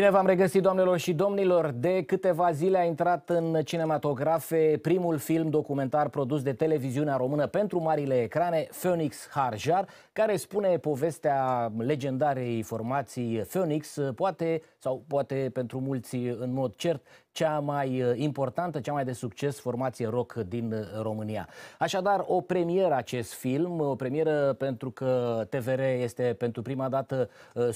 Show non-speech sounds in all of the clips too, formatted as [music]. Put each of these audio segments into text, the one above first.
Bine v-am regăsit, doamnelor și domnilor! De câteva zile a intrat în cinematografe primul film documentar produs de televiziunea română pentru marile ecrane, Phoenix Harjar, care spune povestea legendarei formații Phoenix, poate sau poate pentru mulți în mod cert, cea mai uh, importantă, cea mai de succes formație rock din uh, România. Așadar, o premieră acest film, o premieră pentru că TVR este pentru prima dată 100%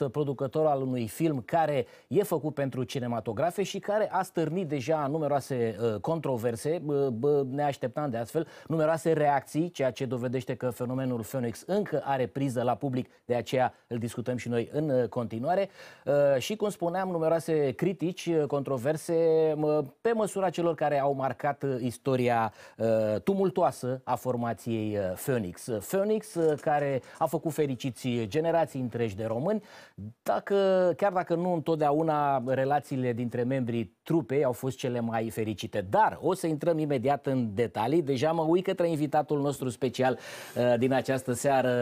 uh, producător al unui film care e făcut pentru cinematografe și care a stârnit deja numeroase controverse, ne așteptam de astfel, numeroase reacții, ceea ce dovedește că fenomenul Phoenix încă are priză la public, de aceea îl discutăm și noi în continuare. Și, cum spuneam, numeroase critici, controverse controverse pe măsura celor care au marcat uh, istoria uh, tumultoasă a formației uh, Phoenix. Phoenix care a făcut fericiți generații întregi de români, dacă, chiar dacă nu întotdeauna relațiile dintre membrii trupei au fost cele mai fericite. Dar o să intrăm imediat în detalii. Deja mă uit către invitatul nostru special din această seară,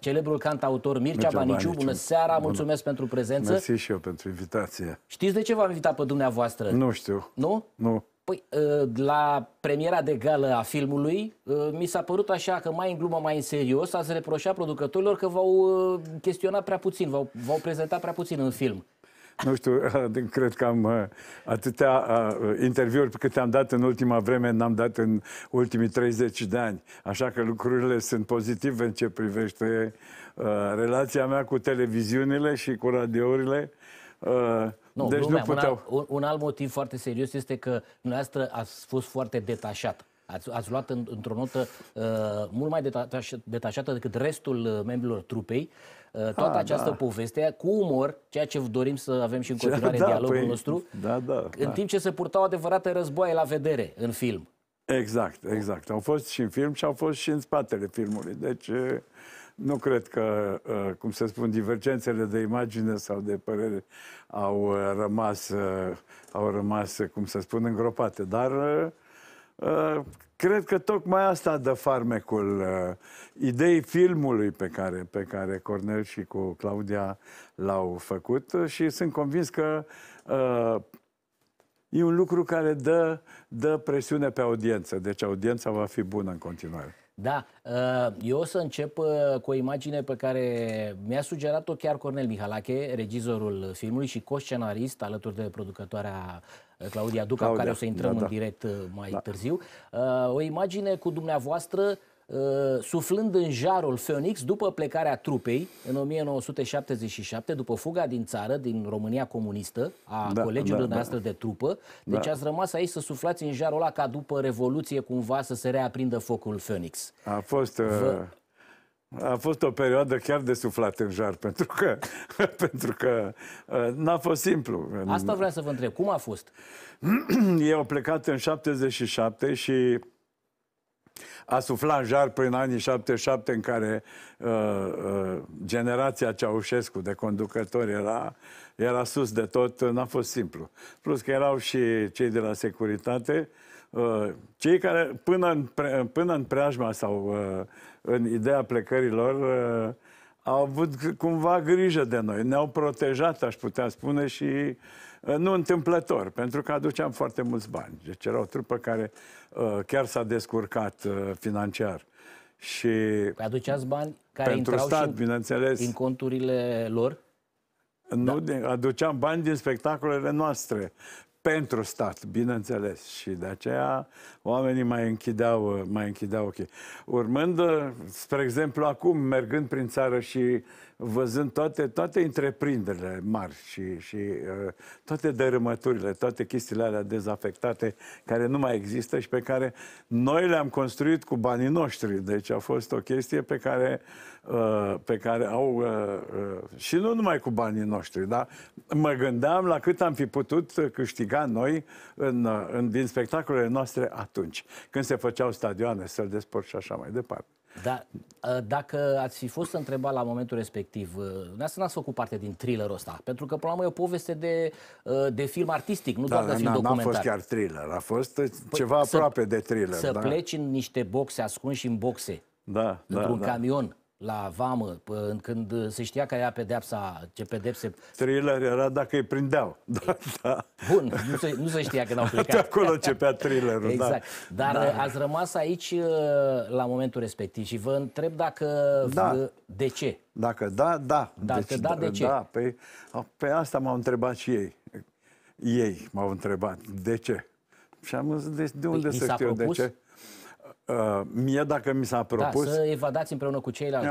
celebrul cantautor Mircea, Mircea Baniciu. Bună seara, mulțumesc pentru prezență. Mersi și eu pentru invitație. Știți de ce v-am invitat pe dumneavoastră? dumneavoastră. Nu știu. Nu? Nu. Păi, ă, la premiera de gală a filmului, ă, mi s-a părut așa că mai în glumă, mai în serios, ați reproșat producătorilor că v-au ă, chestionat prea puțin, v-au, prezentat prea puțin în film. Nu știu, [laughs] cred că am atâtea interviuri pe câte am dat în ultima vreme, n-am dat în ultimii 30 de ani. Așa că lucrurile sunt pozitive în ce privește relația mea cu televiziunile și cu radiourile. Uh, nu, deci glumeam. nu puteau. Un, alt, un alt motiv foarte serios este că dumneavoastră ați fost foarte detașat. Ați, ați luat în, într-o notă uh, mult mai detaș, detașată decât restul uh, membrilor trupei uh, toată ha, ah, această da. poveste cu umor, ceea ce dorim să avem și în continuare da, dialogul păi, nostru, da, da, în da. timp ce se purtau adevărate războaie la vedere în film. Exact, exact. Au fost și în film și au fost și în spatele filmului. Deci nu cred că, uh, cum să spun, divergențele de imagine sau de părere au uh, rămas, uh, au rămas cum să spun, îngropate. Dar cred că tocmai asta dă farmecul ideii filmului pe care, pe care Cornel și cu Claudia l-au făcut și sunt convins că e un lucru care dă, dă presiune pe audiență. Deci audiența va fi bună în continuare. Da, uh, eu o să încep uh, cu o imagine pe care mi-a sugerat-o chiar Cornel Mihalache, regizorul filmului și co-scenarist alături de producătoarea uh, Claudia Duca, Claudia, care o să intrăm da, da. în direct mai da. târziu. O imagine cu dumneavoastră Uh, suflând în jarul Phoenix după plecarea trupei în 1977, după fuga din țară, din România comunistă, a da, colegilor da, da. noastre da. de trupă. Deci da. ați rămas aici să suflați în jarul ăla ca după Revoluție cumva să se reaprindă focul Phoenix. A fost... Uh... Vă... A fost o perioadă chiar de suflat în jar, [laughs] pentru că, pentru că uh, n-a fost simplu. Asta vreau să vă întreb. Cum a fost? [clears throat] Eu plecat în 77 și a suflat jar prin anii 77 în care uh, uh, generația Ceaușescu de conducători era, era sus de tot, n-a fost simplu. Plus că erau și cei de la securitate, uh, cei care până în, pre, până în preajma sau uh, în ideea plecărilor uh, au avut cumva grijă de noi, ne-au protejat, aș putea spune, și uh, nu întâmplător, pentru că aduceam foarte mulți bani. Deci era o trupă care uh, chiar s-a descurcat uh, financiar. Și păi aduceați bani care pentru intrau stat, și în, în conturile lor? Nu, da. aduceam bani din spectacolele noastre, pentru stat, bineînțeles. Și de aceea oamenii mai închideau, mai închideau ochii. Urmând, spre exemplu, acum, mergând prin țară și văzând toate, toate întreprinderile mari și, și uh, toate dărâmăturile, toate chestiile alea dezafectate care nu mai există și pe care noi le-am construit cu banii noștri. Deci a fost o chestie pe care, uh, pe care au... Uh, uh și nu numai cu banii noștri, dar mă gândeam la cât am fi putut câștiga noi în, uh, în, din spectacolele noastre atunci, când se făceau stadioane, săl de sport și așa mai departe. Da, ă, dacă ați fi fost întrebat la momentul respectiv, ă, dumneavoastră n-ați făcut parte din thrillerul ăsta, pentru că, până la urmă, e o poveste de, ă, de film artistic, nu da, doar de film documentar. Nu a fost chiar thriller, a fost păi ceva să, aproape de thriller. Să da. pleci în niște boxe ascunși în boxe, da, da într-un da, da. camion, la vamă, pă, când uh, se știa că ea pedepsa, ce pedepse... Thriller era dacă îi prindeau. [laughs] Da, da. Bun, nu se, nu se știa n au [laughs] plecat. De acolo începea thrillerul, da. exact. da. Dar da. Uh, ați rămas aici uh, la momentul respectiv și vă întreb dacă... Da. Vă, de ce? Dacă da, da. Dacă deci, da, de ce? Da, pe, pe asta m-au întrebat și ei. Ei m-au întrebat de ce. Și am zis, de, de unde păi, să știu de ce? Uh, mie, dacă mi s-a da, propus... Da, să evadați împreună cu ceilalți.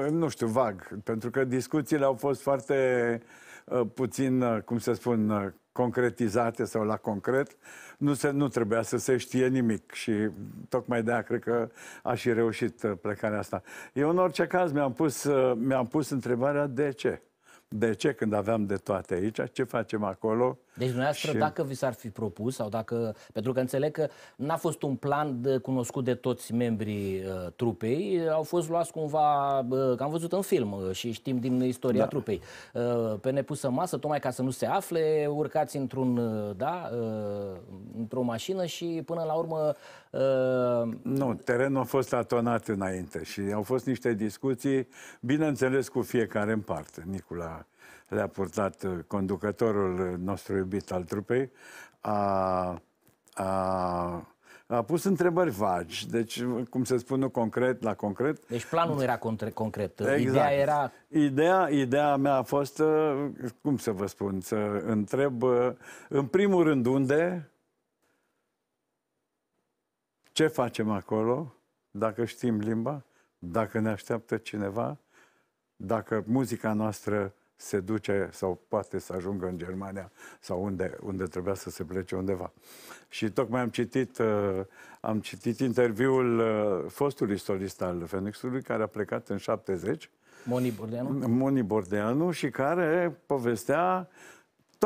Uh, nu știu, vag. Pentru că discuțiile au fost foarte uh, puțin, uh, cum să spun, uh, concretizate sau la concret. Nu, se, nu trebuia să se știe nimic și tocmai de-aia cred că a și reușit plecarea asta. Eu, în orice caz, mi-am pus, mi-am pus întrebarea de ce. De ce când aveam de toate aici? Ce facem acolo? Deci dumneavoastră, și... dacă vi s-ar fi propus sau dacă... Pentru că înțeleg că n-a fost un plan de, cunoscut de toți membrii uh, trupei, au fost luați cumva, uh, că am văzut în film uh, și știm din istoria da. trupei, uh, pe nepusă masă, tocmai ca să nu se afle, urcați într-un, uh, da, uh, într-o mașină și până la urmă nu, terenul a fost atonat înainte și au fost niște discuții, bineînțeles, cu fiecare în parte. Nicula le-a purtat uh, conducătorul nostru iubit al trupei, a, a a pus întrebări vagi, deci, cum se spune, concret la concret. Deci planul nu era concret, exact. ideea era... Ideea, ideea mea a fost, uh, cum să vă spun, să întreb, uh, în primul rând, unde, ce facem acolo, dacă știm limba, dacă ne așteaptă cineva, dacă muzica noastră se duce sau poate să ajungă în Germania sau unde, unde trebuia să se plece undeva. Și tocmai am citit, uh, am citit interviul uh, fostului solist al Fenixului care a plecat în 70. Moni Bordeanu. Moni Bordeanu și care povestea uh,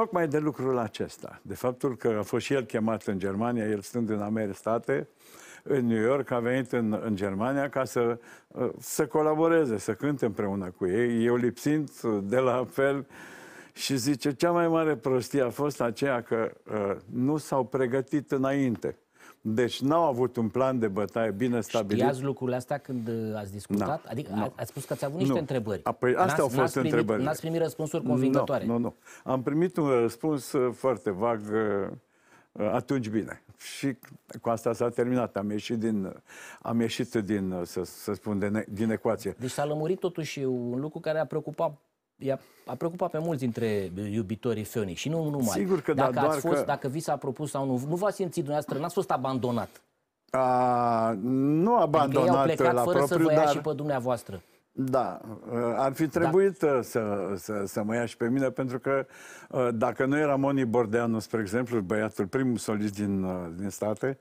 tocmai de lucrul acesta, de faptul că a fost și el chemat în Germania, el stând în America State, în New York, a venit în, în Germania ca să, uh, să colaboreze, să cânte împreună cu ei, eu lipsind de la fel și zice, cea mai mare prostie a fost aceea că uh, nu s-au pregătit înainte. Deci n-au avut un plan de bătaie bine stabilit. Știați lucrurile astea când uh, ați discutat? No. Da. Adică no. ați spus că ați avut niște nu. întrebări. Apoi, astea au fost întrebări. N-ați primit răspunsuri convingătoare. Nu, no, nu, nu. Am primit un răspuns uh, foarte vag uh, atunci bine. Și cu asta s-a terminat. Am ieșit din, am ieșit din să, să spun, din, din ecuație. Deci s-a lămurit totuși un lucru care a preocupat i-a a preocupat pe mulți dintre uh, iubitorii Phoenix și nu numai. Sigur că da, dacă da, doar ați fost, că... Dacă vi s-a propus sau nu, nu v-ați simțit dumneavoastră, n-ați fost abandonat. A, nu abandonat adică dar... au plecat fără să vă ia dar... și pe dumneavoastră. Da, uh, ar fi trebuit da. Uh, să, să, să mă ia și pe mine, pentru că uh, dacă nu era Moni Bordeanu, spre exemplu, băiatul primul solist din, din state,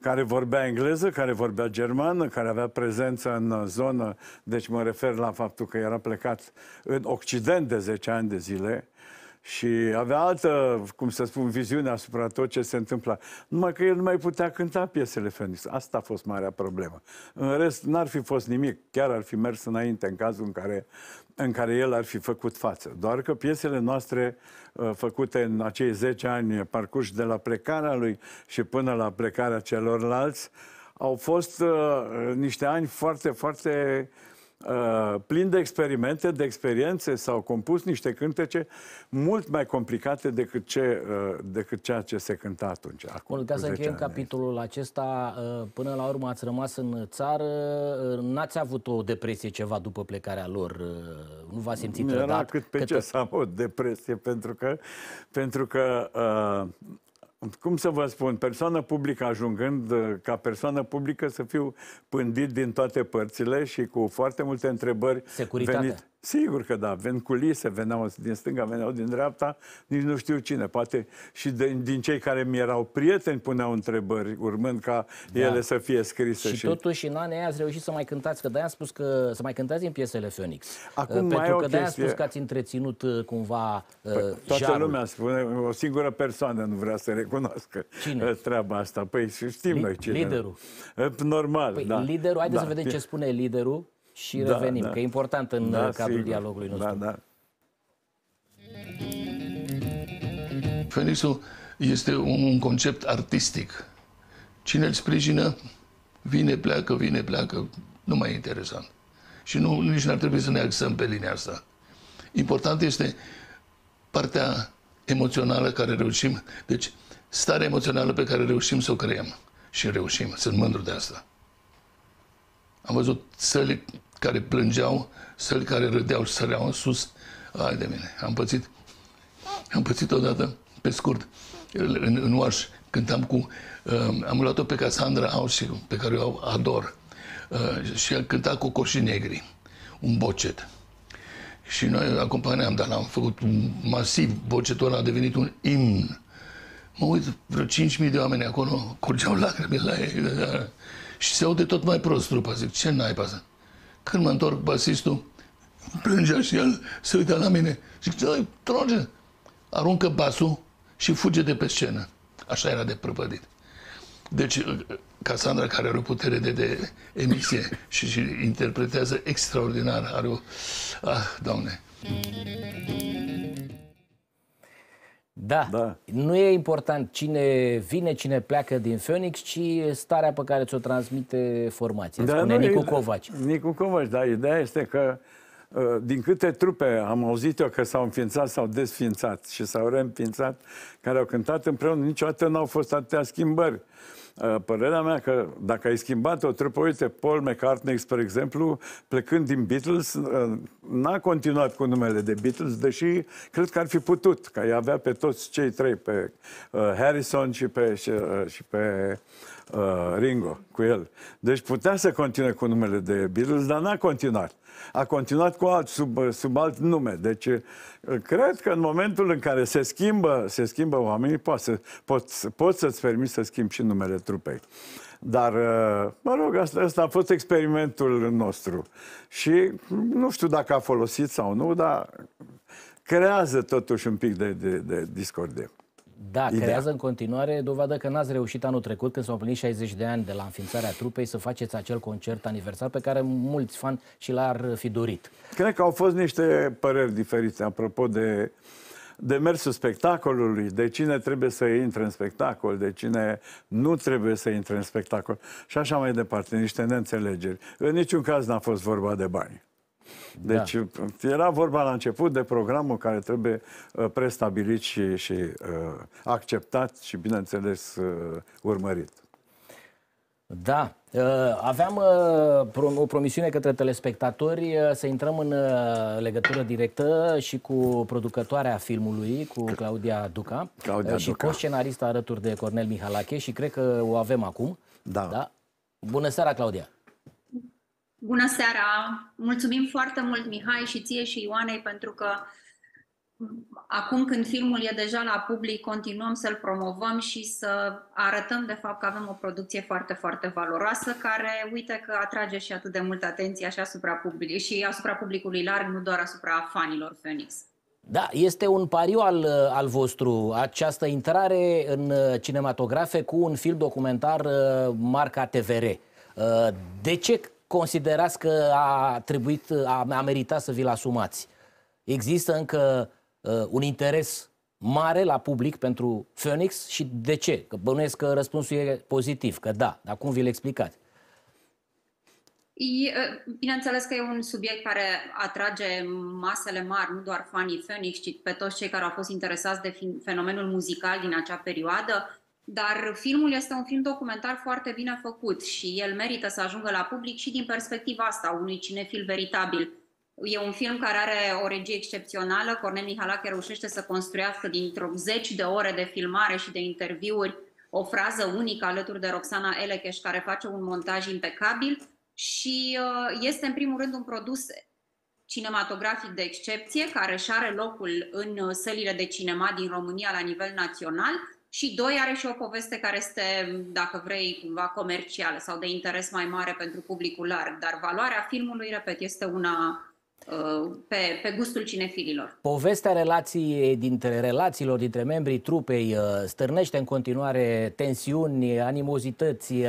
care vorbea engleză, care vorbea germană, care avea prezență în zonă, deci mă refer la faptul că era plecat în Occident de 10 ani de zile, și avea altă, cum să spun, viziune asupra tot ce se întâmpla. Numai că el nu mai putea cânta piesele Phoenix. Asta a fost marea problemă. În rest, n-ar fi fost nimic. Chiar ar fi mers înainte în cazul în care, în care el ar fi făcut față. Doar că piesele noastre uh, făcute în acei 10 ani parcurși de la plecarea lui și până la plecarea celorlalți, au fost uh, niște ani foarte, foarte uh, Uh, plin de experimente, de experiențe, s-au compus niște cântece mult mai complicate decât, ce, uh, decât ceea ce se cânta atunci. Acum, Bun, ca să încheiem capitolul acesta, uh, până la urmă ați rămas în țară, uh, n-ați avut o depresie ceva după plecarea lor, uh, nu v-ați simțit Nu, Era cât pe cât ce să am o depresie, pentru că, pentru că uh, cum să vă spun, persoană publică ajungând uh, ca persoană publică să fiu pândit din toate părțile și cu foarte multe întrebări. Securitate. Venit, Sigur că da, ven culise, veneau din stânga, veneau din dreapta, nici nu știu cine. Poate și de, din cei care mi erau prieteni puneau întrebări, urmând ca da. ele să fie scrise. Și, și totuși în anii aia ați reușit să mai cântați, că de-aia spus că să mai cântați în piesele Phoenix. Acum Pentru mai că de-aia spus că ați întreținut uh, cumva uh, păi, Toată jarul. lumea spune, o singură persoană nu vrea să recunoască cine? Uh, treaba asta. Păi știm Li- noi cine. Liderul. Normal, păi, da. Liderul, haideți da. să vedem ce spune liderul și da, revenim, da. că e important în da, uh, cadrul sigur. dialogului da, nostru. Da, da. Fenixul este un concept artistic. Cine îl sprijină, vine, pleacă, vine, pleacă, nu mai e interesant. Și nu, nici n-ar trebui să ne axăm pe linia asta. Important este partea emoțională care reușim, deci starea emoțională pe care reușim să o creăm. Și reușim, sunt mândru de asta. Am văzut săli care plângeau, săli care râdeau și săreau în sus. Ai de mine, am pățit. Am pățit odată, pe scurt, în, în Oaș, cântam cu... Uh, am luat-o pe Cassandra Ausiu, pe care o ador. Uh, și el cânta cu Coșii Negri, un bocet. Și noi acompaneam, dar l-am făcut un masiv. Bocetul ăla a devenit un imn. Mă uit, vreo 5.000 de oameni acolo, curgeau lacrimi la ei. Și se aude tot mai prost trupa. Zic, ce n-ai pasă? Când mă întorc, basistul plângea și el se uita la mine. Zic, ce tronge? Aruncă basul și fuge de pe scenă. Așa era de prăpădit. Deci, uh, Casandra, care are o putere de, de emisie [laughs] și, și interpretează extraordinar, are o... Ah, doamne! Mm-hmm. Da. da. Nu e important cine vine, cine pleacă din Phoenix, ci starea pe care ți-o transmite formația. Da, Spune Nicu Covaci. Nicu Covaci, da. Ideea este că uh, din câte trupe am auzit eu că s-au înființat, s-au desfințat și s-au reînființat, care au cântat împreună, niciodată n-au fost atâtea schimbări. Uh, părerea mea că dacă ai schimbat o trupă, uite, Paul McCartney, spre exemplu, plecând din Beatles, uh, n-a continuat cu numele de Beatles, deși cred că ar fi putut, că i avea pe toți cei trei, pe uh, Harrison și pe, și, și pe uh, uh, Ringo cu el. Deci putea să continue cu numele de Beatles, dar n-a continuat. A continuat cu alt, sub, sub alt nume. Deci uh, cred că în momentul în care se schimbă, se schimbă oamenii, poți, să, poți, poți să-ți permiți să schimbi și numele trupei. Dar, uh, mă rog, asta, asta a fost experimentul nostru. Și nu știu dacă a folosit sau nu, dar creează totuși un pic de, de, de discordie. Da, Ideea. creează în continuare dovadă că n-ați reușit anul trecut, când s-au împlinit 60 de ani de la înființarea trupei, să faceți acel concert aniversar pe care mulți fani și l-ar fi dorit. Cred că au fost niște păreri diferite apropo de de mersul spectacolului, de cine trebuie să intre în spectacol, de cine nu trebuie să intre în spectacol și așa mai departe, niște neînțelegeri. În niciun caz n-a fost vorba de bani. Deci da. era vorba la început de programul care trebuie uh, prestabilit și, și uh, acceptat și, bineînțeles, uh, urmărit. Da. Uh, aveam uh, o promisiune către telespectatori să intrăm în legătură directă și cu producătoarea filmului, cu Claudia Duca, Claudia și cu co-scenaristă alături de Cornel Mihalache și cred că o avem acum. Da. da? Bună seara, Claudia! Bună seara! Mulțumim foarte mult, Mihai, și ție și Ioanei, pentru că acum când filmul e deja la public, continuăm să-l promovăm și să arătăm, de fapt, că avem o producție foarte, foarte valoroasă, care, uite, că atrage și atât de mult atenție și asupra, public, și asupra publicului larg, nu doar asupra fanilor Phoenix. Da, este un pariu al, al vostru această intrare în cinematografe cu un film documentar uh, marca TVR. Uh, de ce considerați că a trebuit, a, a meritat să vi-l asumați. Există încă uh, un interes mare la public pentru Phoenix și de ce? Că bănuiesc că răspunsul e pozitiv, că da, dar cum vi-l explicați? Uh, bineînțeles că e un subiect care atrage masele mari, nu doar fanii Phoenix, ci pe toți cei care au fost interesați de fenomenul muzical din acea perioadă. Dar filmul este un film documentar foarte bine făcut și el merită să ajungă la public și din perspectiva asta unui cinefil veritabil. E un film care are o regie excepțională. Cornel Mihalache reușește să construiască dintr-o zeci de ore de filmare și de interviuri o frază unică alături de Roxana Elecheș care face un montaj impecabil și uh, este în primul rând un produs cinematografic de excepție care și are locul în uh, sălile de cinema din România la nivel național și doi, are și o poveste care este, dacă vrei, cumva comercială sau de interes mai mare pentru publicul larg, dar valoarea filmului, repet, este una Uh, pe, pe gustul cinefililor. Povestea relației dintre, relațiilor dintre membrii trupei uh, stârnește în continuare tensiuni, animozități, uh,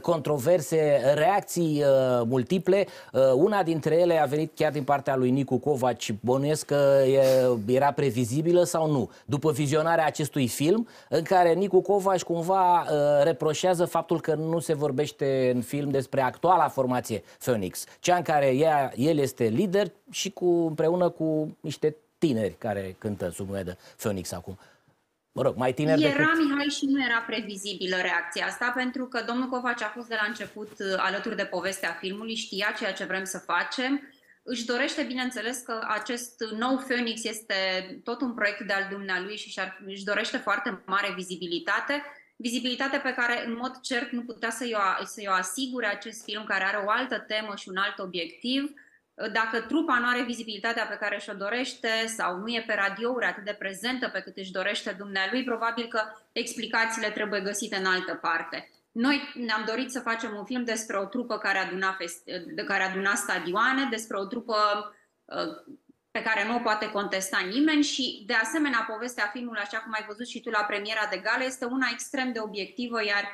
controverse, reacții multiple. Una dintre ele a venit chiar din partea lui Nicu Covaci. Bănuiesc că era previzibilă sau nu? După vizionarea acestui film, în care Nicu Covaci cumva reproșează faptul că nu se vorbește în film despre actuala formație Phoenix, cea în care ea, el este lider, și cu, împreună cu niște tineri care cântă sub de Phoenix acum. Mă rog, mai tineri Era decât... Mihai și nu era previzibilă reacția asta, pentru că domnul Covaci a fost de la început uh, alături de povestea filmului, știa ceea ce vrem să facem, își dorește, bineînțeles, că acest nou Phoenix este tot un proiect de-al dumnealui și își dorește foarte mare vizibilitate, vizibilitate pe care, în mod cert, nu putea să-i o, să o asigure acest film, care are o altă temă și un alt obiectiv – dacă trupa nu are vizibilitatea pe care și-o dorește sau nu e pe radiouri atât de prezentă pe cât își dorește dumnealui, probabil că explicațiile trebuie găsite în altă parte. Noi ne-am dorit să facem un film despre o trupă care aduna, de care aduna stadioane, despre o trupă uh, pe care nu o poate contesta nimeni și, de asemenea, povestea filmului, așa cum ai văzut și tu la premiera de gala, este una extrem de obiectivă, iar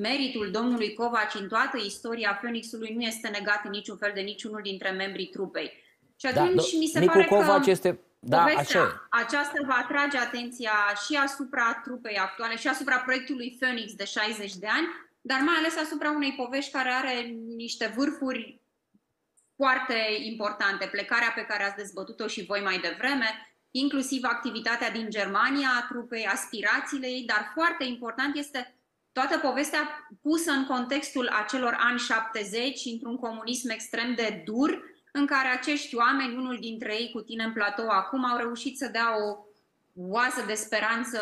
meritul domnului Covaci în toată istoria Phoenixului nu este negat în niciun fel de niciunul dintre membrii trupei. Și da, atunci da, mi se Nicu pare Covaci că este... Da, așa. aceasta va atrage atenția și asupra trupei actuale și asupra proiectului Phoenix de 60 de ani, dar mai ales asupra unei povești care are niște vârfuri foarte importante. Plecarea pe care ați dezbătut-o și voi mai devreme, inclusiv activitatea din Germania a trupei, aspirațiile ei, dar foarte important este toată povestea pusă în contextul acelor ani 70, într-un comunism extrem de dur, în care acești oameni, unul dintre ei cu tine în platou acum, au reușit să dea o oază de speranță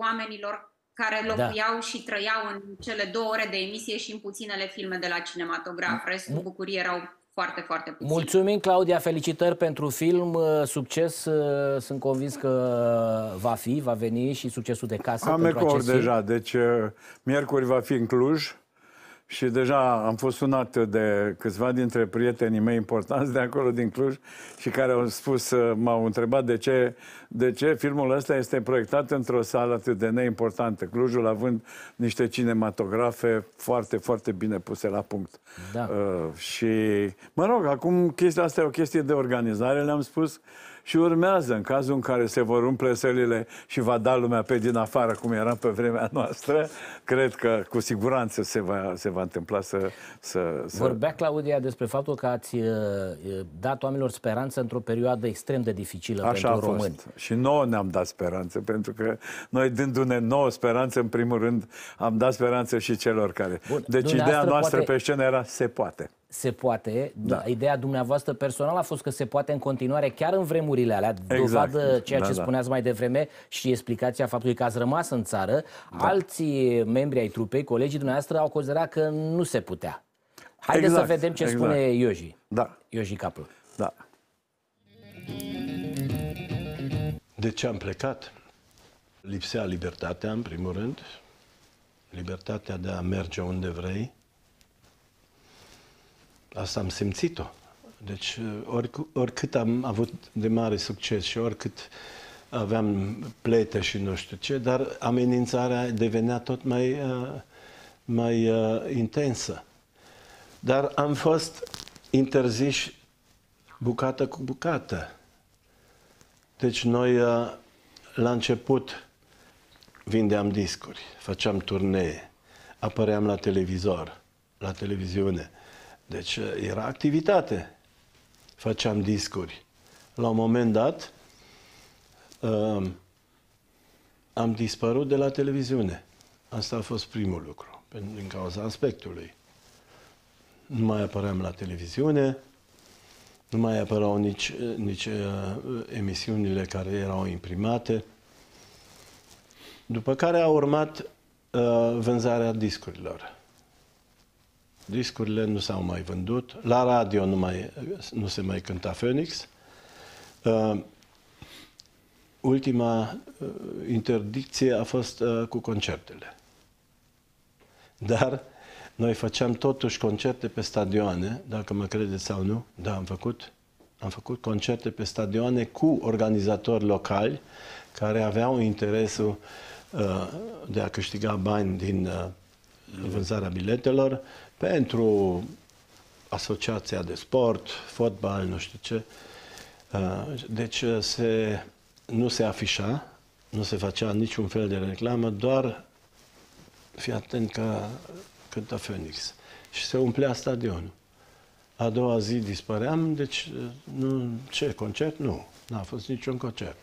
oamenilor care da. locuiau da. și trăiau în cele două ore de emisie și în puținele filme de la cinematograf. Restul bucurie erau foarte, foarte puțin. Mulțumim, Claudia, felicitări pentru film, uh, succes, uh, sunt convins că va fi, va veni și succesul de casă Am pentru deja, deci uh, miercuri va fi în Cluj, și deja am fost sunat de câțiva dintre prietenii mei importanți de acolo din Cluj și care au spus, uh, m-au întrebat de ce, de ce filmul ăsta este proiectat într-o sală atât de neimportantă. Clujul având niște cinematografe foarte, foarte bine puse la punct. Da. Uh, și, mă rog, acum chestia asta e o chestie de organizare, le-am spus. Uh, și urmează, în cazul în care se vor umple sălile și va da lumea pe din afară, cum era pe vremea noastră, cred că cu siguranță se va, se va întâmpla să, să, să... Vorbea Claudia despre faptul că ați uh, uh, dat oamenilor speranță într-o perioadă extrem de dificilă Așa pentru români. Fost. Și nouă ne-am dat speranță, pentru că noi dându-ne nouă speranță, în primul rând, am dat speranță și celor care. Bun. Deci ideea noastră poate... pe scenă era se poate se poate. Da. Ideea dumneavoastră personală a fost că se poate în continuare, chiar în vremurile alea, exact. dovadă ceea da, ce da. spuneați mai devreme și explicația faptului că ați rămas în țară. Da. Alții membri ai trupei, colegii dumneavoastră, au considerat că nu se putea. Haideți exact. să vedem ce exact. spune Ioji. Da. Ioji Capul. Da. De ce am plecat? Lipsea libertatea, în primul rând, libertatea de a merge unde vrei, Asta am simțit-o. Deci, oric, oricât am avut de mare succes și oricât aveam plete și nu știu ce, dar amenințarea devenea tot mai, uh, mai uh, intensă. Dar am fost interziși bucată cu bucată. Deci noi, uh, la început, vindeam discuri, făceam turnee, apăream la televizor, la televiziune – deci uh, era activitate. Făceam discuri. La un moment dat uh, am dispărut de la televiziune. Asta a fost primul lucru, din cauza aspectului. Nu mai apăream la televiziune, nu mai apărau nici, uh, nici emisiunile care erau imprimate. După care a urmat vânzarea discurilor. Discurile nu s-au mai vândut. La radio nu, mai, nu se mai cânta Phoenix. Uh, ultima uh, interdicție a fost uh, cu concertele. Dar noi făceam totuși concerte pe stadioane, dacă mă credeți sau nu, da, am făcut, am făcut concerte pe stadioane cu organizatori locali care aveau interesul uh, de a câștiga bani din uh, vânzarea biletelor pentru asociația de sport, fotbal, nu știu ce. Uh, deci uh, se, nu se afișa, nu se facea niciun fel de reclamă, doar fii atent ca cântă Phoenix. Și se umplea stadionul. A doua zi dispăream, deci uh, nu, ce, concert? Nu, n-a fost niciun concert.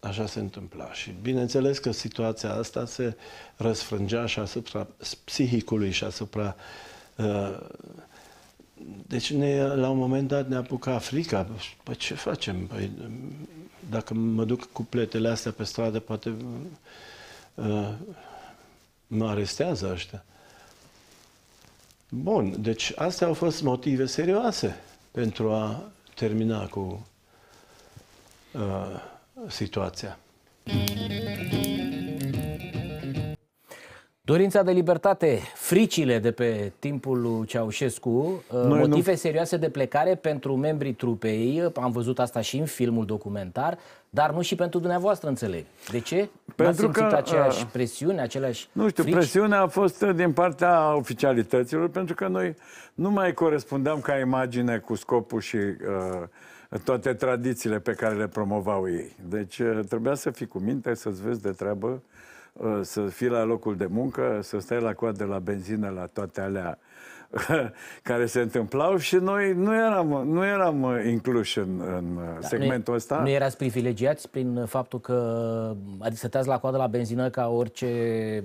Așa se întâmpla și bineînțeles că situația asta se răsfrângea și asupra psihicului și asupra... Uh, deci ne, la un moment dat ne apuca frica. Păi ce facem? Păi, dacă mă duc cu pletele astea pe stradă, poate uh, mă arestează ăștia. Bun, deci astea au fost motive serioase pentru a termina cu... Uh, situația. Dorința de libertate, fricile de pe timpul lui Ceaușescu, uh, Noi motive nu... serioase de plecare pentru membrii trupei, uh, am văzut asta și în filmul documentar, dar nu și pentru dumneavoastră, înțeleg. De ce? Pentru ați că aceeași uh, presiune, aceleași Nu știu, frici? presiunea a fost din partea oficialităților, pentru că noi nu mai corespundeam ca imagine cu scopul și uh, toate tradițiile pe care le promovau ei. Deci eh, trebuia să fii cu minte, să-ți vezi de treabă, eh, să fii la locul de muncă, să stai la coadă la benzină, la toate alea [laughs] care se întâmplau și noi nu eram, nu eram eh, incluși în, în da, segmentul nu, ăsta. Nu erați privilegiați prin faptul că adică stăteați la coadă la benzină ca orice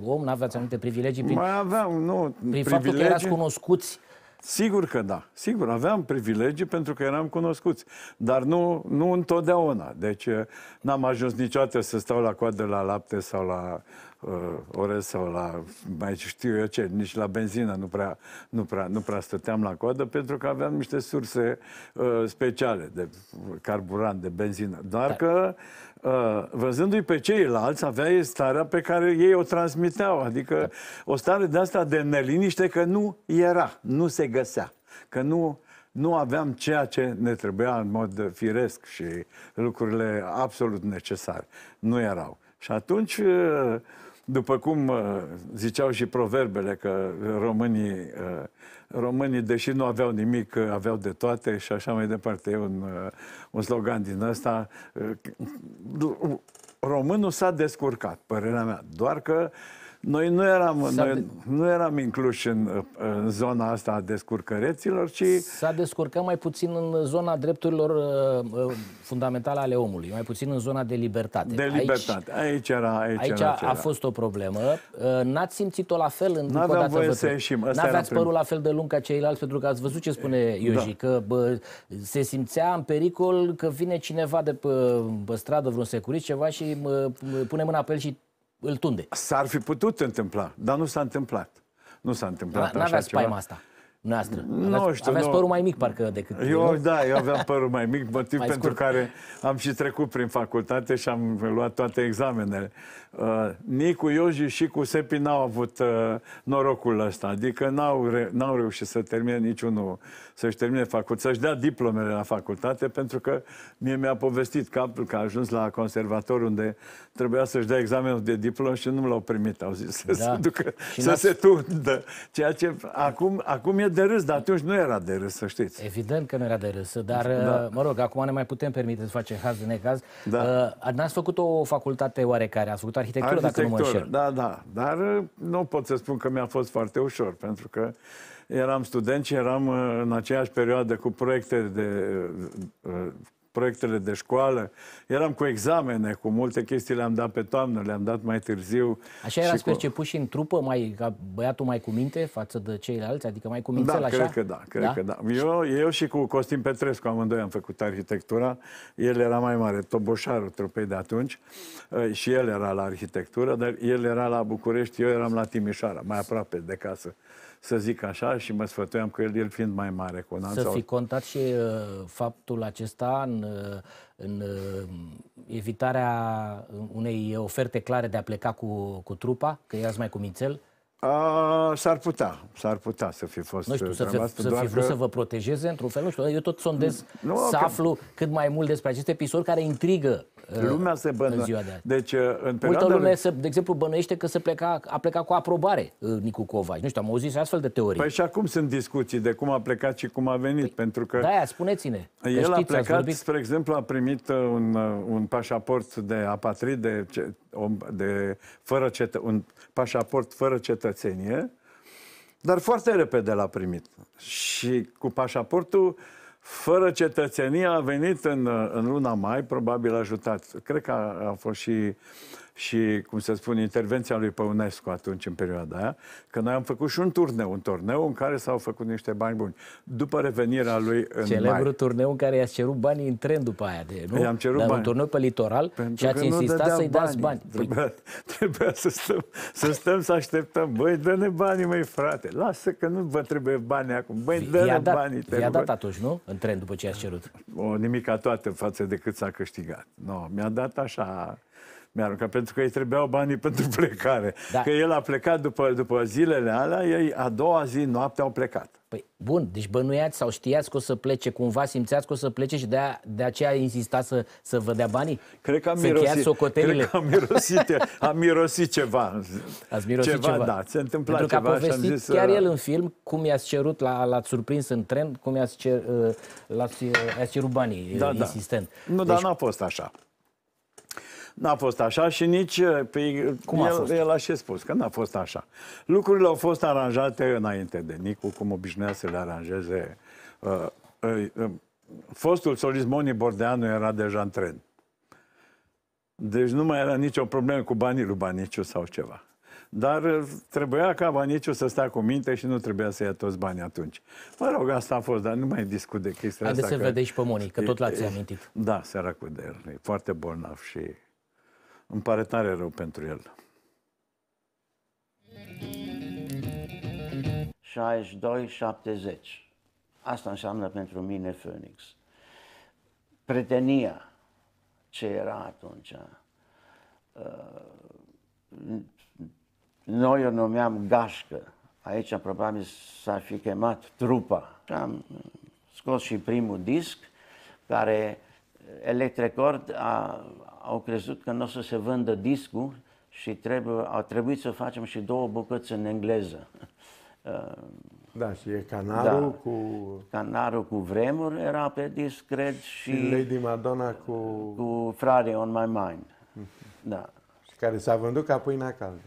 om, nu aveați anumite privilegii? Prin, mai aveam, nu. Prin privilegii... faptul că erați cunoscuți Sigur că da. Sigur, aveam privilegii pentru că eram cunoscuți. Dar nu, nu întotdeauna. Deci eh, n-am ajuns niciodată să stau la coadă la lapte sau la Uh, ore sau la mai știu eu ce, nici la benzină nu prea, nu prea, nu prea stăteam la coadă pentru că aveam niște surse uh, speciale de carburant, de benzină. Doar da. că uh, văzându-i pe ceilalți, aveai starea pe care ei o transmiteau, adică da. o stare de asta de neliniște că nu era, nu se găsea, că nu nu aveam ceea ce ne trebuia în mod firesc și lucrurile absolut necesare. Nu erau. Și atunci uh, după cum uh, ziceau și proverbele că românii, uh, românii, deși nu aveau nimic, uh, aveau de toate și așa mai departe. E un, un slogan din ăsta. Românul s-a descurcat, părerea mea. Doar că uh, noi nu eram, noi nu eram incluși în, în zona asta a descurcăreților, ci... S-a descurcat mai puțin în zona drepturilor uh, uh fundamentale ale omului, mai puțin în zona de libertate. De libertate. Aici, aici era... Aici, aici era, a fost o problemă. Uh, n-ați simțit-o la fel în dată vă să ieșim. Asta N-aveați părul la fel de lung ca ceilalți, pentru că ați văzut ce spune da. Ioji, da. că bă, se simțea în pericol că vine cineva de pe, pe stradă, vreun securist, ceva și mă, pune mâna pe el și îl tunde. S-ar fi putut întâmpla, dar nu s-a întâmplat. Nu s-a întâmplat da, așa ceva. Nu asta. Noastră. Nu aveți, știu, aveați nu. părul mai mic parcă decât Eu, nu? da, eu aveam părul mai mic, motiv [laughs] mai pentru care am și trecut prin facultate și am luat toate examenele. Uh, Nicu Ioji și cu Sepi n-au avut uh, norocul ăsta, adică n-au, re- n-au reușit să termine niciunul să-și termine facultatea, să-și dea diplomele la facultate, pentru că mie mi-a povestit capul că a ajuns la conservator unde trebuia să-și dea examenul de diplomă și nu l-au primit, au zis [laughs] da. să da. se ducă, să se tundă. Ceea ce acum, acum e de râs, dar atunci nu era de râs, să știți. Evident că nu era de râs, dar da. Uh, mă rog, acum ne mai putem permite să facem haz de necaz. Da. Uh, n-ați făcut o facultate oarecare, ați făcut arhitectură, arhitectură dacă nu mă înșel. Da, da, dar uh, nu pot să spun că mi-a fost foarte ușor, pentru că eram student și eram uh, în aceeași perioadă cu proiecte de, uh, uh, proiectele de școală, eram cu examene, cu multe chestii le-am dat pe toamnă, le-am dat mai târziu. Așa era cu... perceput și în trupă, mai, ca băiatul mai cu minte față de ceilalți, adică mai cu minte da, așa? Cred că da, cred da? că da. Eu, eu și cu Costin Petrescu amândoi am făcut arhitectura, el era mai mare, toboșarul trupei de atunci și el era la arhitectură, dar el era la București, eu eram la Timișoara, mai aproape de casă să zic așa, și mă sfătuiam că el, el fiind mai mare cu un an. Să sau... fi contat și uh, faptul acesta în, uh, în uh, evitarea unei oferte clare de a pleca cu, cu trupa, că i-ați mai cu mințel? s-ar putea, s-ar putea să fi fost Nu știu, uh, să fi, să fi vrut că... să vă protejeze într-un fel, nu știu, eu tot sondez nu, să că... aflu cât mai mult despre acest episod care intrigă Uh, lumea se bănuie. În ziua de azi. Deci, uh, în Multă lume, lui... se, de exemplu, bănuiește că se pleca, a plecat cu aprobare uh, Nicu Covaci. Nu știu, am auzit astfel de teorii. Păi și acum sunt discuții de cum a plecat și cum a venit. Păi, pentru că... Da, spuneți-ne. el știți, a plecat, spre exemplu, a primit un, un pașaport de apatrid, de, de, fără cetă, un pașaport fără cetățenie, dar foarte repede l-a primit. Și cu pașaportul fără cetățenie a venit în, în luna mai, probabil ajutat. Cred că a, a fost și și, cum se spune, intervenția lui Păunescu atunci, în perioada aia, că noi am făcut și un turneu, un turneu în care s-au făcut niște bani buni. După revenirea lui în Celebru mai. turneu în care i-ați cerut banii în tren după aia, de, nu? I-am cerut Dar bani. un turneu pe litoral Pentru și ați insistat să-i dați bani. Păi- trebuia, [laughs] trebuia să, stăm, să stăm să așteptăm. Băi, dă-ne banii, mai frate. Lasă că nu vă trebuie bani acum. Băi, dă-ne dat, banii. I-a dat atunci, nu? În tren după ce i-ați cerut. O nimica toată față de cât s-a câștigat. No, mi-a dat așa mi-arunca, pentru că îi trebuiau banii pentru [laughs] plecare. Da. Că el a plecat după, după zilele alea, ei a doua zi, noapte, au plecat. Păi bun, deci bănuiați sau știați că o să plece, cumva simțeați că o să plece și de, -a, de aceea insista să, să vă dea banii? Cred că am, să mirosit, cred că am, mirosit, [laughs] am mirosit ceva. Ați mirosit ceva? ceva. da, se ceva. Pentru ceva că a povestit și am zis, chiar uh, el în film cum i-ați cerut, la, l-ați surprins în tren, cum i-ați cer, uh, l uh, cerut banii da, da. insistent. Da. Nu, deci, dar n-a fost așa. N-a fost așa și nici eh, pe cum el, a fost? el a și spus că n-a fost așa. Lucrurile au fost aranjate înainte de Nicu, cum obișnuia să le aranjeze. Uh, uh, uh, fostul solist Moni Bordeanu era deja în tren. Deci nu mai era nicio problemă cu banii lui Baniciu sau ceva. Dar trebuia ca Baniciu să stea cu minte și nu trebuia să ia toți banii atunci. Mă rog, asta a fost, dar nu mai discut de chestia Haideți asta. Haideți să-l vedeți și pe Moni, că tot l-ați amintit. Da, seara cu el. E foarte bolnav și îmi pare tare rău pentru el. 62-70. Asta înseamnă pentru mine Phoenix. Pretenia ce era atunci. Uh, noi o numeam gașcă. Aici probabil s-ar fi chemat trupa. Am scos și primul disc care Electrecord a, au crezut că nu o să se vândă discul și trebuie, a trebuit să facem și două bucăți în engleză. [laughs] Da, și e canarul da. cu... Canarul cu vremuri era pe disc, cred, și... și Lady Madonna cu... Cu Frare on my mind, [laughs] da. Și care s-a vândut ca pâinea caldă.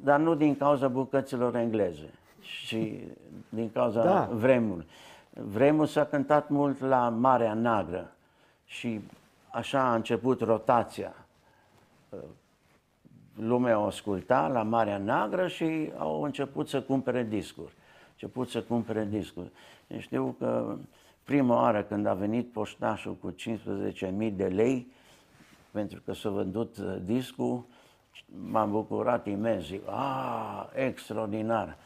Dar nu din cauza bucăților engleze, și din cauza da. vremurilor. Vremul s-a cântat mult la Marea Nagră. Și așa a început rotația. Uh, lumea o asculta la Marea Neagră și au început să cumpere discuri. Început să cumpere discuri. Și deci știu că prima oară când a venit poștașul cu 15.000 de lei, pentru că s-a vândut uh, discul, m-am bucurat imens. Zic, a, ah, extraordinar!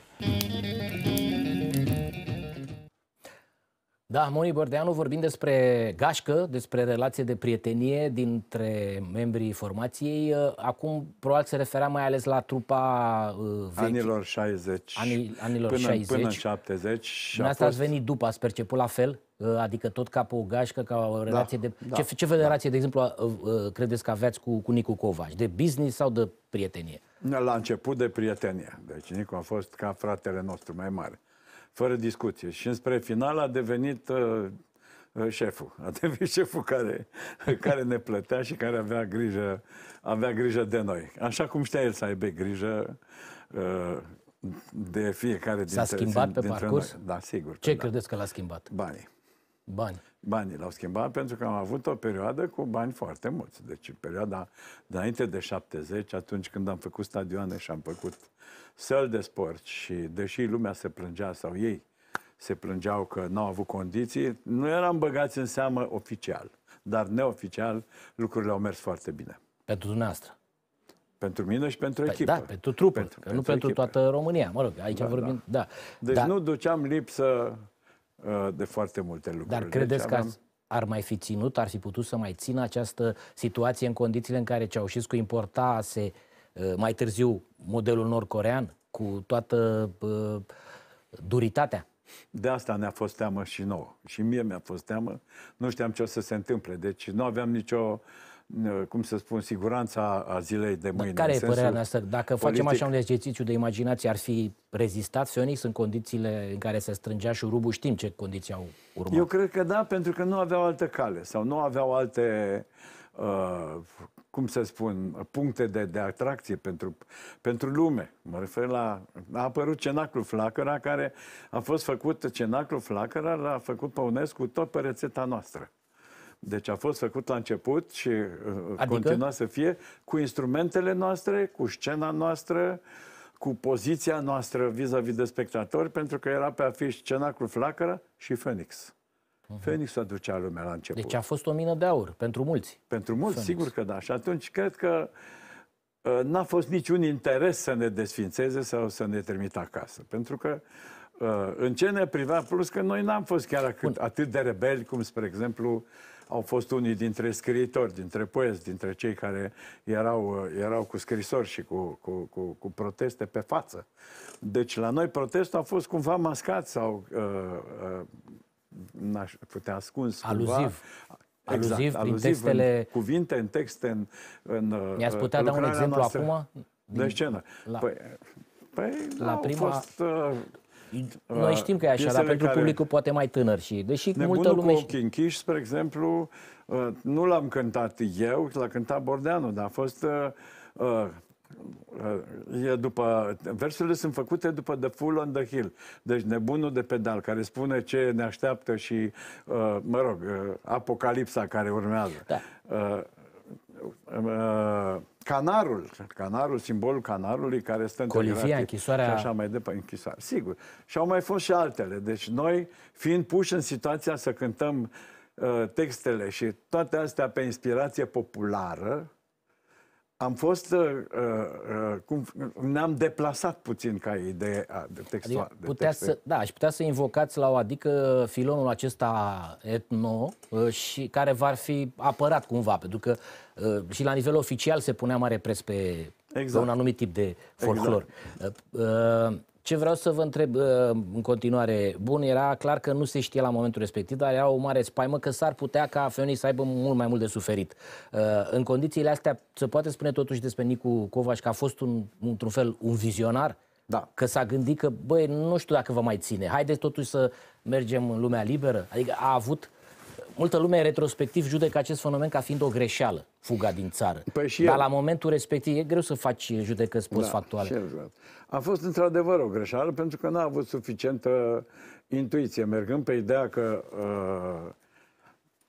Da, Moni Bordeanu, vorbim despre gașcă, despre relație de prietenie dintre membrii formației. Uh, acum, probabil se referea mai ales la trupa uh, vechi. Anilor 60. Ani, anilor până, 60. Până în 70. Și asta fost... ați venit după, ați perceput la fel? Uh, adică tot ca pe o gașcă, ca o da, relație da, de... Da, ce, ce relație, da. de exemplu, uh, credeți că aveați cu, cu Nicu Covaș? De business sau de prietenie? La început de prietenie. Deci Nicu a fost ca fratele nostru mai mare fără discuție. Și înspre final a devenit uh, uh șeful. A devenit [laughs] șeful care, care ne plătea și care avea grijă, avea grijă de noi. Așa cum știa el să aibă grijă uh, de fiecare dintre noi. S-a schimbat pe parcurs? Noi. Da, sigur. Ce da. credeți că l-a schimbat? Banii. Bani. bani. l-au schimbat pentru că am avut o perioadă cu bani foarte mulți. Deci perioada înainte de 70, atunci când am făcut stadioane și am făcut săl de sport și deși lumea se plângea sau ei se plângeau că nu au avut condiții, nu eram băgați în seamă oficial. Dar neoficial lucrurile au mers foarte bine. Pentru dumneavoastră. Pentru mine și pentru păi, echipă. Da, pentru trupă, pentru, că pentru nu pentru echipă. toată România. Mă rog, aici da, vorbim... Da. da. Deci da. nu duceam lipsă Uh, de foarte multe lucruri. Dar deci credeți deci, că aveam... ar mai fi ținut, ar fi putut să mai țină această situație în condițiile în care Ceaușescu importase uh, mai târziu modelul nord-corean cu toată uh, duritatea? De asta ne-a fost teamă și nouă. Și mie mi-a fost teamă. Nu știam ce o să se întâmple. Deci nu aveam nicio uh, Uh, cum să spun, siguranța a zilei de mâine. Dar care e părerea noastră? Dacă politic... facem așa un exercițiu de imaginație, ar fi rezistat Phoenix în condițiile în care se strângea și șurubul? Știm ce condiții au urmat. Eu cred că da, pentru că nu aveau altă cale sau nu aveau alte Uh, cum să spun, puncte de, de atracție pentru, pentru lume. Mă refer la... A apărut Cenaclu Flacăra, care a fost făcut... Cenaclu Flacăra l-a făcut UNESCO tot pe rețeta noastră. Deci a fost făcut la început și uh, adică? continua să fie cu instrumentele noastre, cu scena noastră, cu poziția noastră vis-a-vis -vis de spectatori, pentru că era pe afiș scena cu Flacăra și Phoenix. Phoenix mhm. a Phoenix aducea lumea la început. Deci a fost o mină de aur pentru mulți. Pentru mulți, Phoenix. sigur că da. Și atunci cred că uh, n-a fost niciun interes să ne desfințeze sau să ne trimită acasă. Pentru că uh, în ce ne privea, plus că noi n-am fost chiar atât, atât de rebeli cum, spre exemplu, uh, au fost unii dintre scriitori, dintre poezi, dintre cei care erau, uh, erau cu scrisori și cu, cu, cu, cu proteste pe față. Deci la noi protestul a fost cumva mascat sau uh, uh, n-aș putea ascuns. Aluziv. Cumva. Aluziv, exact, prin aluziv textele... În cuvinte, în texte, în, în uh, Mi-ați putea da un exemplu noastră acum? Din... De scenă. La... Păi, Păi, la prima... Fost, uh, noi uh, știm că e așa, dar pentru publicul poate mai tânăr și deși Nebunul multă lume... cu ochii închiși, spre exemplu, uh, nu l-am cântat eu, l-a cântat Bordeanu, dar a fost... Uh, e după, versurile sunt făcute după The Fool on the Hill, deci nebunul de pedal care spune ce ne așteaptă și, uh, mă rog, apocalipsa care urmează. Da canarul, canarul, simbolul canarului care stă în Colifia, închisoarea... Și așa mai departe, închisoare. Sigur. Și au mai fost și altele. Deci noi, fiind puși în situația să cântăm uh, textele și toate astea pe inspirație populară, am fost, uh, uh, uh cum, ne-am deplasat puțin ca idee uh, de textual. Adică de putea texte. să, da, și putea să invocați la o adică filonul acesta etno uh, și care va fi apărat cumva, pentru că uh, Uh, și la nivel oficial se punea mare pres pe, exact. pe un anumit tip de exact. folclor. Exact. Ce vreau să vă întreb uh, în continuare, bun, era clar că nu se știe la momentul respectiv, dar era o mare spaimă că s-ar putea ca Feonii să aibă mult mai mult de suferit. În condițiile astea, se poate spune totuși despre Nicu Covaș că a fost un, într-un fel un vizionar? Da. Că s-a gândit că, băi, nu știu dacă vă mai ține, haideți totuși să mergem în lumea liberă? Adică a avut multă lume retrospectiv judecă acest fenomen ca fiind o greșeală, fuga din țară. Păi și Dar el. la momentul respectiv e greu să faci judecăți da, postfactuale. Da, a fost într-adevăr o greșeală pentru că n-a avut suficientă intuiție, mergând pe ideea că uh,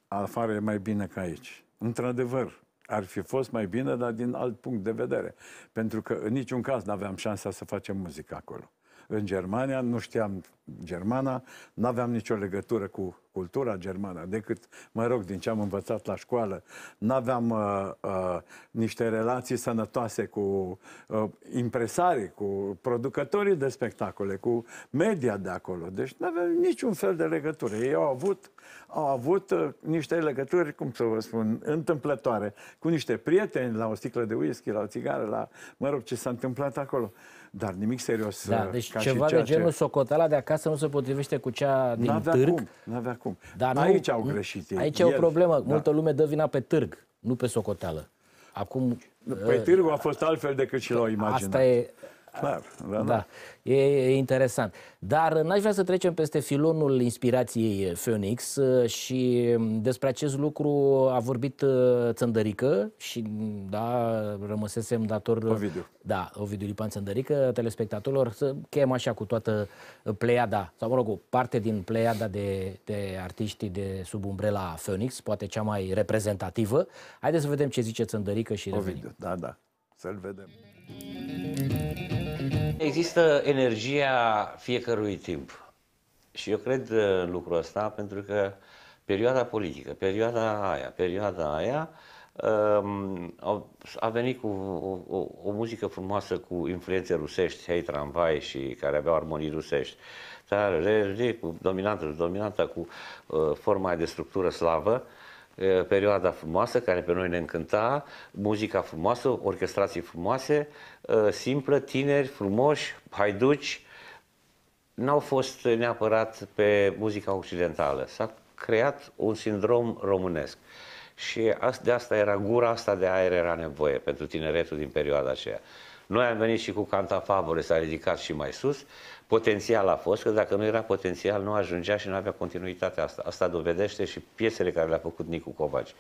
afară e mai bine ca aici. Într-adevăr, ar fi fost mai bine, dar din alt punct de vedere. Pentru că în niciun caz n-aveam șansa să facem muzică acolo în Germania, nu știam germana, nu aveam nicio legătură cu cultura germană, decât, mă rog, din ce am învățat la școală, nu aveam uh, uh, niște relații sănătoase cu uh, impresarii, cu producătorii de spectacole, cu media de acolo. Deci nu aveam niciun fel de legătură. Ei au avut, au avut uh, niște legături, cum să vă spun, întâmplătoare, cu niște prieteni la o sticlă de whisky, la o țigară, la, mă rog, ce s-a întâmplat acolo. Uh, dar nimic serios. Da, uh, deci ca ceva și de genul ce... socoteala de acasă nu se potrivește cu cea din N-avea târg. Cum. N-avea cum. Dar nu, aici au greșit ei. Aici e o problemă. Da. Multă lume dă vina pe târg, nu pe socoteală. Acum, pe păi uh, târgul a fost altfel decât și l-au imaginat. Asta e, Clar, da, da, da. E, e interesant. Dar n-aș vrea să trecem peste filonul inspirației Phoenix uh, și mm, despre acest lucru a vorbit uh, Țăndărică și, mm, da, rămăsesem dator... Ovidiu. Da, Ovidiu Lipan Țăndărică, telespectatorilor, să chem așa cu toată pleiada, sau mă rog, o parte din pleiada de, de artiști de sub umbrela Phoenix, poate cea mai reprezentativă. Haideți să vedem ce zice Țăndărică și revenim. Ovidiu, da, da, să-l vedem. Thank you. Există energia fiecărui timp. Și eu cred uh, lucrul ăsta pentru că perioada politică, perioada aia, perioada aia, um, a venit cu o, o, o muzică frumoasă cu influențe rusești, hei tramvai și care aveau armonii rusești. Dar cu dominanta, dominanta cu uh, forma de structură slavă, uh, perioada frumoasă care pe noi ne încânta, muzica frumoasă, orchestrații frumoase, simplă, tineri, frumoși, haiduci, n-au fost neapărat pe muzica occidentală. S-a creat un sindrom românesc. Și de asta era gura asta de aer era nevoie pentru tineretul din perioada aceea. Noi am venit și cu favore, s-a ridicat și mai sus. Potențial a fost, că dacă nu era potențial, nu ajungea și nu avea continuitatea asta. Asta dovedește și piesele care le-a făcut Nicu Covaci.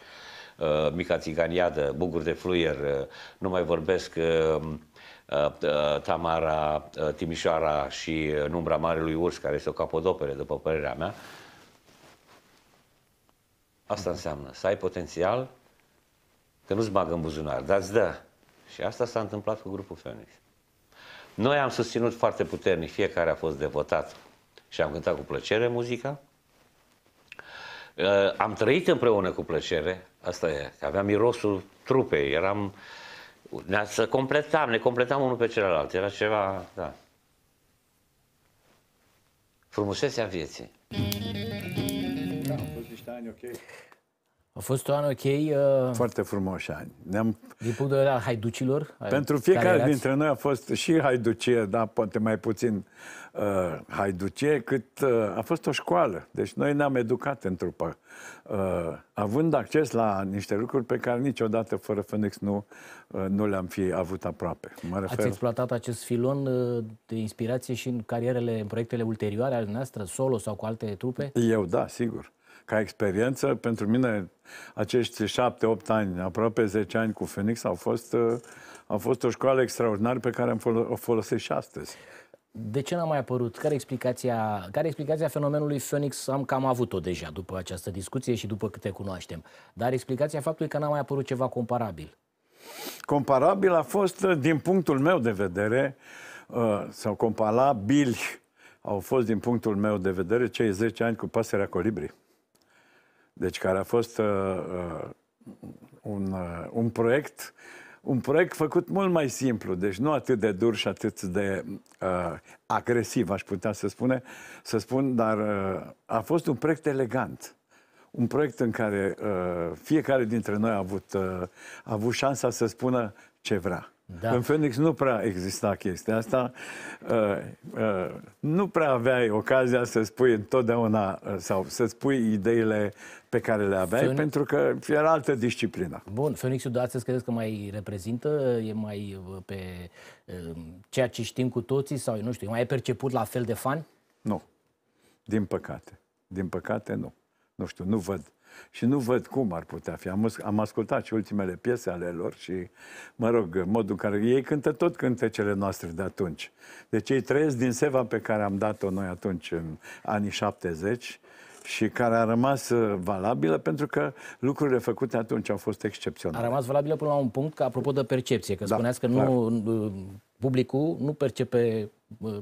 Uh, Mica Țiganiadă, Buguri de Fluier, uh, nu mai vorbesc... Uh, uh, uh Tamara uh, Timișoara și Numbra Marelui Urs, care este o capodopere, după părerea mea. Asta înseamnă să ai potențial, că nu-ți bagă în buzunar, dar îți dă. Și asta s-a întâmplat cu grupul Phoenix. Noi am susținut foarte puternic, fiecare a fost devotat și am cântat cu plăcere muzica. Uh, am trăit împreună cu plăcere, asta e, aveam mirosul trupei, eram, ne să completam, ne completam unul pe celălalt, era ceva, da. Frumusețea vieții. Da, am fost niște ani ok. A fost un an ok. Uh, Foarte frumos ani. Ne-am... Din punct de vedere al haiducilor? Pentru fiecare dintre noi a fost și haiducie, dar poate mai puțin uh, haiducie, cât uh, a fost o școală. Deci noi ne-am educat în trupă, uh, având acces la niște lucruri pe care niciodată fără Phoenix nu, uh, nu le-am fi avut aproape. Mă refer... Ați exploatat acest filon uh, de inspirație și în carierele, în proiectele ulterioare ale noastre, solo sau cu alte trupe? Eu, da, sigur ca experiență, pentru mine acești șapte, opt ani, aproape zece ani cu Phoenix au fost, uh, au fost o școală extraordinară pe care o folosesc și astăzi. De ce n-a mai apărut? Care explicația, care explicația fenomenului Phoenix am cam avut-o deja după această discuție și după câte cunoaștem. Dar explicația faptului că n-a mai apărut ceva comparabil. Comparabil a fost, uh, din punctul meu de vedere, uh, sau comparabili au fost, din punctul meu de vedere, cei 10 ani cu pasărea colibrii. Deci care a fost uh, uh, un, uh, un proiect un proiect făcut mult mai simplu, deci nu atât de dur și atât de uh, agresiv, aș putea să, spune, să spun, dar uh, a fost un proiect elegant. Un proiect în care uh, fiecare dintre noi a avut, uh, a avut șansa să spună ce vrea. Da. În Phoenix nu prea exista chestia asta. Uh, uh, nu prea aveai ocazia să spui întotdeauna uh, sau să spui ideile pe care le aveai, Phoenix... pentru că era altă disciplină. Bun, Phoenixul de astăzi credeți că mai reprezintă, e mai uh, pe uh, ceea ce știm cu toții sau nu știu, mai e perceput la fel de fani? Nu, din păcate. Din păcate nu. Nu știu, nu văd și nu văd cum ar putea fi. Am, am ascultat și ultimele piese ale lor și, mă rog, modul în care ei cântă tot cântecele noastre de atunci. Deci ei trăiesc din seva pe care am dat-o noi atunci, în anii 70, și care a rămas uh, valabilă pentru că lucrurile făcute atunci au fost excepționale. A rămas valabilă până la un punct, că, apropo de percepție, că da, spuneați că nu, uh, publicul nu percepe uh,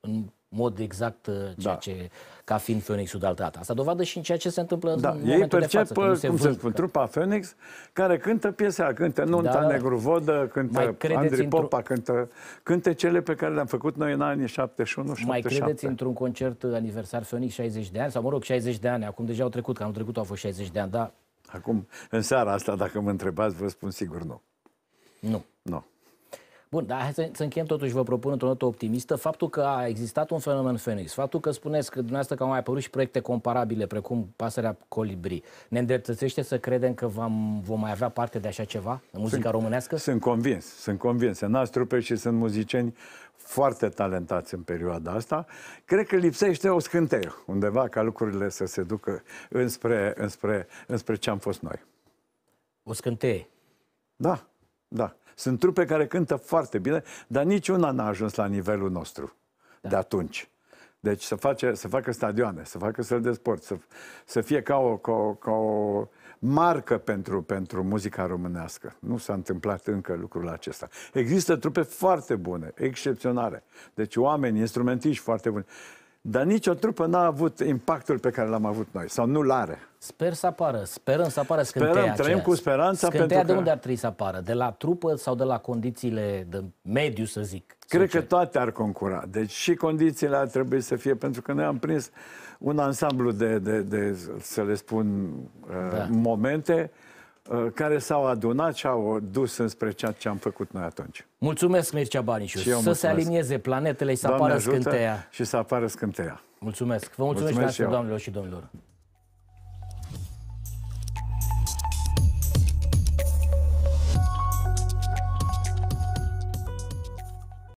în mod exact uh, ceea da. ce, ca fiind Phoenixul de altă dată. Asta dovadă și în ceea ce se întâmplă da. în Ei percep, de față. Cum se, cum se trupa Phoenix, care cântă piesa cântă da. Nunta da. Negru Vodă, cântă Andrei Popa, cântă cântecele pe care le-am făcut noi în anii 71-77. Mai credeți într-un concert aniversar Phoenix 60 de ani, sau mă rog 60 de ani, acum deja au trecut, că anul trecut au fost 60 de ani, Da. Acum, în seara asta, dacă mă întrebați, vă spun sigur nu. Nu. Nu. Bun, dar hai să, să încheiem totuși, vă propun într-o notă optimistă, faptul că a existat un fenomen Phoenix, faptul că spuneți că dumneavoastră că au mai apărut și proiecte comparabile, precum pasărea colibri, ne îndreptățește să credem că vom, vom mai avea parte de așa ceva în muzica sunt, românească? Sunt convins, sunt convins. În trupe și sunt muzicieni foarte talentați în perioada asta. Cred că lipsește o scânteie undeva ca lucrurile să se ducă înspre, înspre, înspre ce am fost noi. O scânteie? Da, da. Sunt trupe care cântă foarte bine, dar niciuna n-a ajuns la nivelul nostru da. de atunci. Deci să, face, să facă stadioane, să facă să de sport, să, să fie ca o, ca, o, ca o marcă pentru, pentru muzica românească. Nu s-a întâmplat încă lucrul acesta. Există trupe foarte bune, excepționale. Deci oameni, instrumentiști foarte buni. Dar nicio trupă n-a avut impactul pe care l-am avut noi, sau nu l-are. Sper să apară, sperăm să apară scânteia Sperăm, aceea. trăim cu speranța scânteia pentru că... de unde ar trebui să apară? De la trupă sau de la condițiile de mediu, să zic? Cred că toate ar concura. Deci și condițiile ar trebui să fie, pentru că noi am prins un ansamblu de, de, de, de să le spun, da. Uh, momente Uh, care s-au adunat și au dus înspre ceea ce am făcut noi atunci. Mulțumesc, Mircea Banișu. Și să mulțumesc. se alinieze planetele și să Doamne apară scânteia. Și să apară scânteia. Mulțumesc. Vă mulțumesc, mulțumesc și doamnelor și domnilor.